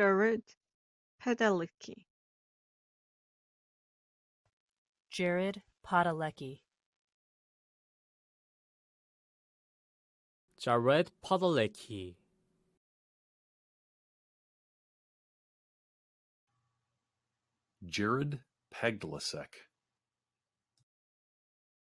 Jared Padalecki. Jared Padalecki. Jared Padalecki. Jared Peglasek.